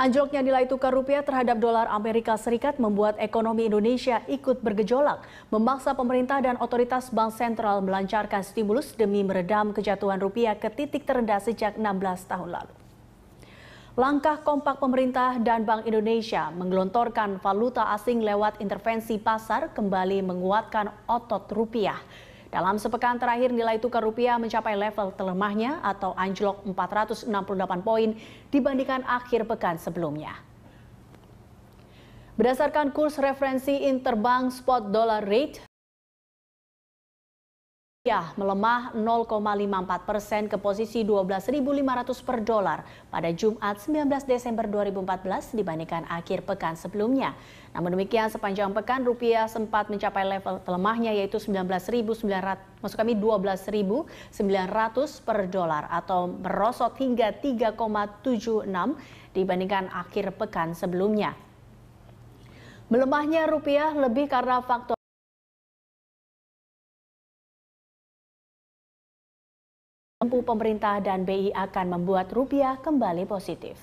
Anjloknya nilai tukar rupiah terhadap dolar Amerika Serikat membuat ekonomi Indonesia ikut bergejolak, memaksa pemerintah dan otoritas bank sentral melancarkan stimulus demi meredam kejatuhan rupiah ke titik terendah sejak 16 tahun lalu. Langkah kompak pemerintah dan Bank Indonesia menggelontorkan valuta asing lewat intervensi pasar kembali menguatkan otot rupiah. Dalam sepekan terakhir nilai tukar rupiah mencapai level terlemahnya atau anjlok 468 poin dibandingkan akhir pekan sebelumnya. Berdasarkan kurs referensi interbank spot dollar rate Rupiah melemah 0,54 persen ke posisi 12.500 per dolar pada Jumat 19 Desember 2014 dibandingkan akhir pekan sebelumnya. Namun demikian sepanjang pekan rupiah sempat mencapai level telemahnya yaitu 19.900 maksud kami 12.900 per dolar atau merosot hingga 3,76 dibandingkan akhir pekan sebelumnya. Melemahnya rupiah lebih karena faktor Empu pemerintah dan BI akan membuat rupiah kembali positif.